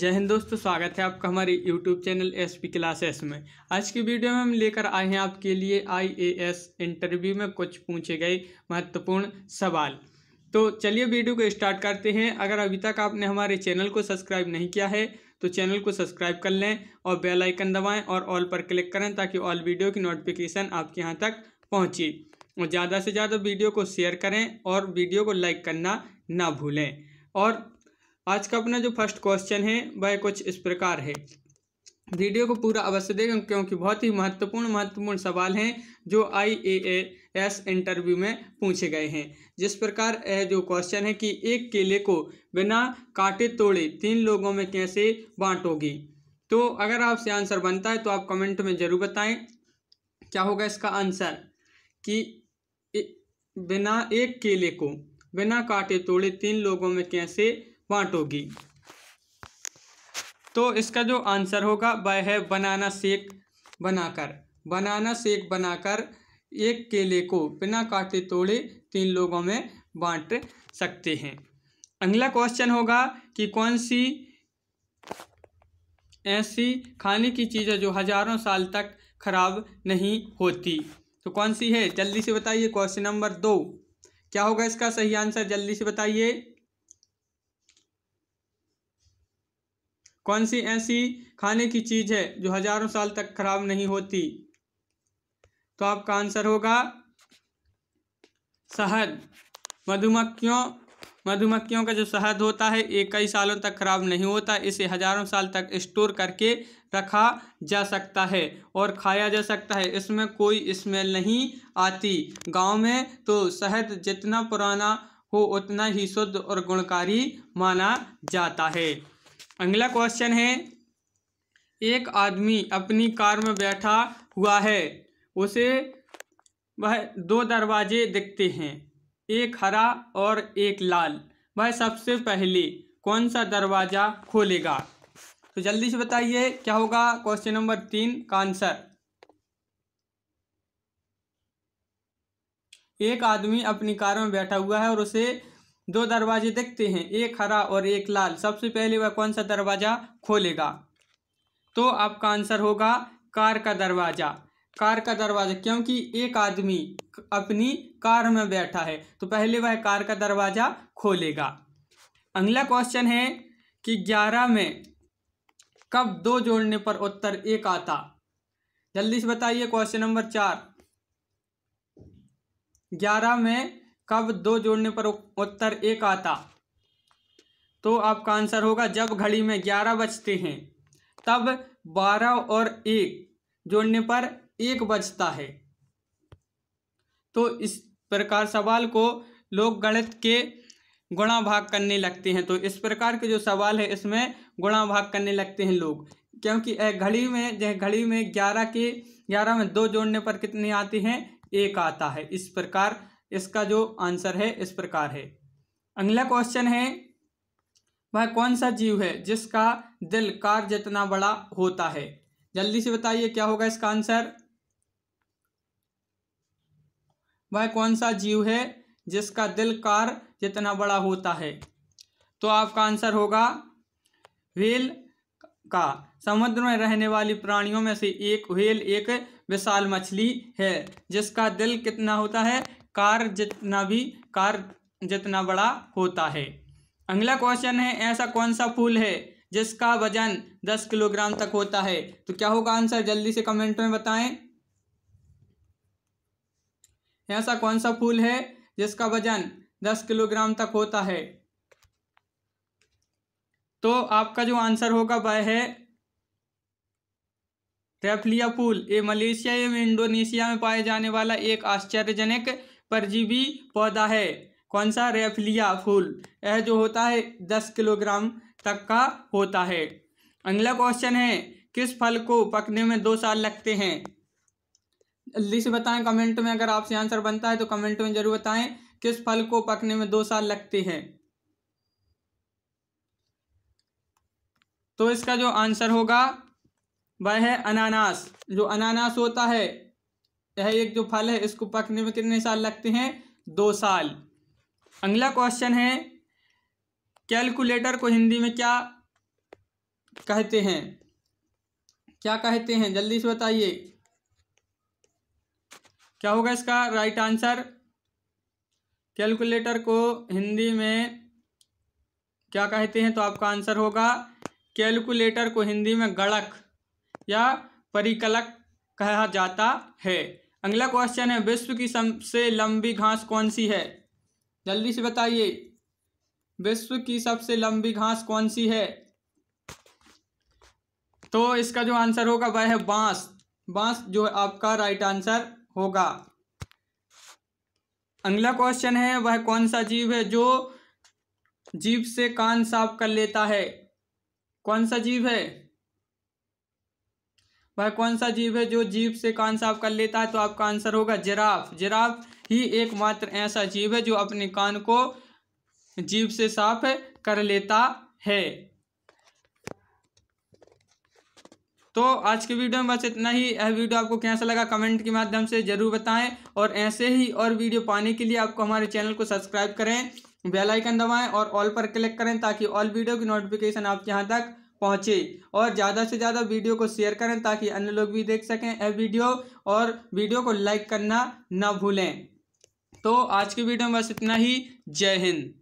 जय हिंद दोस्तों स्वागत है आपका हमारे YouTube channel S P classes में आज की वीडियो में हम लेकर आए हैं आपके लिए एस इंटरव्यू में कुछ पूछे गए महत्वपूर्ण सवाल तो चलिए वीडियो को स्टार्ट करते हैं अगर अभी तक आपने हमारे चैनल को सब्सक्राइब नहीं किया है तो चैनल को सब्सक्राइब कर लें और बेल आइकन दबाएं और ऑल पर क्लिक करें ताकि ऑल वीडियो की नोटिफिकेशन आपके यहाँ तक पहुँचे और ज़्यादा से ज़्यादा वीडियो को शेयर करें और वीडियो को लाइक करना ना भूलें और आज का अपना जो फर्स्ट क्वेश्चन है वह कुछ इस प्रकार है वीडियो को पूरा अवश्य देखें क्योंकि बहुत ही महत्वपूर्ण महत्वपूर्ण सवाल हैं जो आई ए एस इंटरव्यू में पूछे गए हैं जिस प्रकार जो क्वेश्चन है कि एक केले को बिना काटे तोड़े तीन लोगों में कैसे बांटोगी तो अगर आपसे आंसर बनता है तो आप कमेंट में ज़रूर बताएं क्या होगा इसका आंसर कि बिना एक केले को बिना काटे तोड़े तीन लोगों में कैसे बांटोगी तो इसका जो आंसर होगा वह है बनाना शेक बनाकर बनाना शेक बनाकर एक केले को बिना काटे तोड़े तीन लोगों में बांट सकते हैं अगला क्वेश्चन होगा कि कौन सी ऐसी खाने की चीज़ें जो हजारों साल तक खराब नहीं होती तो कौन सी है जल्दी से बताइए क्वेश्चन नंबर दो क्या होगा इसका सही आंसर जल्दी से बताइए कौन सी ऐसी खाने की चीज़ है जो हजारों साल तक खराब नहीं होती तो आपका आंसर होगा शहद मधुमक्खियों मधुमक्खियों का जो शहद होता है ये कई सालों तक खराब नहीं होता इसे हजारों साल तक स्टोर करके रखा जा सकता है और खाया जा सकता है इसमें कोई स्मेल नहीं आती गांव में तो शहद जितना पुराना हो उतना ही शुद्ध और गुणकारी माना जाता है अगला क्वेश्चन है एक आदमी अपनी कार में बैठा हुआ है उसे वह दो दरवाजे दिखते हैं एक हरा और एक लाल वह सबसे पहले कौन सा दरवाज़ा खोलेगा तो जल्दी से बताइए क्या होगा क्वेश्चन नंबर तीन का आंसर एक आदमी अपनी कार में बैठा हुआ है और उसे दो दरवाजे देखते हैं एक हरा और एक लाल सबसे पहले वह कौन सा दरवाज़ा खोलेगा तो आपका आंसर होगा कार का दरवाज़ा कार का दरवाज़ा क्योंकि एक आदमी अपनी कार में बैठा है तो पहले वह कार का दरवाज़ा खोलेगा अगला क्वेश्चन है कि ग्यारह में कब दो जोड़ने पर उत्तर एक आता जल्दी से बताइए क्वेश्चन नंबर चार ग्यारह में कब दो जोड़ने पर उत्तर एक आता तो आपका आंसर होगा जब घड़ी में ग्यारह बजते हैं तब बारह और एक जोड़ने पर एक बजता है तो इस प्रकार सवाल को लोग गणित के गुणा भाग करने लगते हैं तो इस प्रकार के जो सवाल है इसमें गुणा भाग करने लगते हैं लोग क्योंकि घड़ी में जो घड़ी में ग्यारह के ग्यारह में दो जोड़ने पर कितने आते हैं एक आता है इस प्रकार इसका जो आंसर है इस प्रकार है अगला क्वेश्चन है वह कौन सा जीव है जिसका दिल कार जितना बड़ा होता है जल्दी से बताइए क्या होगा इसका आंसर वह कौन सा जीव है जिसका दिल कार जितना बड़ा होता है तो आपका आंसर होगा वेल का समुद्र में रहने वाली प्राणियों में से एक वेल एक विशाल मछली है जिसका दिल कितना होता है कार जितना भी कार जितना बड़ा होता है अगला क्वेश्चन है ऐसा कौन सा फूल है जिसका वजन दस किलोग्राम तक होता है तो क्या होगा आंसर जल्दी से कमेंट में बताएं ऐसा कौन सा फूल है जिसका वजन दस किलोग्राम तक होता है तो आपका जो आंसर होगा वह है रेफलिया फूल ये मलेशिया एवं इंडोनेशिया में पाए जाने वाला एक आश्चर्यजनक परजीवी पौधा है कौन सा रेफलिया फूल यह जो होता है दस किलोग्राम तक का होता है अगला क्वेश्चन है किस फल को पकने में दो साल लगते हैं जल्दी से बताएं कमेंट में अगर आपसे आंसर बनता है तो कमेंट में जरूर बताएं किस फल को पकने में दो साल लगते हैं तो इसका जो आंसर होगा वह है अनानास जो अनानास होता है यह एक जो फल है इसको पकने में कितने साल लगते हैं दो साल अगला क्वेश्चन है कैलकुलेटर को हिंदी में क्या कहते हैं क्या कहते हैं जल्दी से बताइए क्या होगा इसका राइट आंसर कैलकुलेटर को हिंदी में क्या कहते हैं तो आपका आंसर होगा कैलकुलेटर को हिंदी में गणक या परिकलक कहा जाता है अगला क्वेश्चन है विश्व की सबसे लंबी घास कौन सी है जल्दी से बताइए विश्व की सबसे लंबी घास कौन सी है तो इसका जो आंसर होगा वह है बांस बांस जो आपका राइट आंसर होगा अगला क्वेश्चन है वह कौन सा जीव है जो जीव से कान साफ कर लेता है कौन सा जीव है वह कौन सा जीव है जो जीव से कान साफ कर लेता है तो आपका आंसर होगा जिराफ जिराफ ही एकमात्र ऐसा जीव है जो अपने कान को जीव से साफ कर लेता है तो आज के वीडियो में बस इतना ही यह वीडियो आपको कैसा लगा कमेंट के माध्यम से जरूर बताएं और ऐसे ही और वीडियो पाने के लिए आपको हमारे चैनल को सब्सक्राइब करें बेल आइकन दबाएं और ऑल पर क्लिक करें ताकि ऑल वीडियो की नोटिफिकेशन आपके यहाँ तक पहुंचे और ज़्यादा से ज़्यादा वीडियो को शेयर करें ताकि अन्य लोग भी देख सकें यह वीडियो और वीडियो को लाइक करना ना भूलें तो आज की वीडियो में बस इतना ही जय हिंद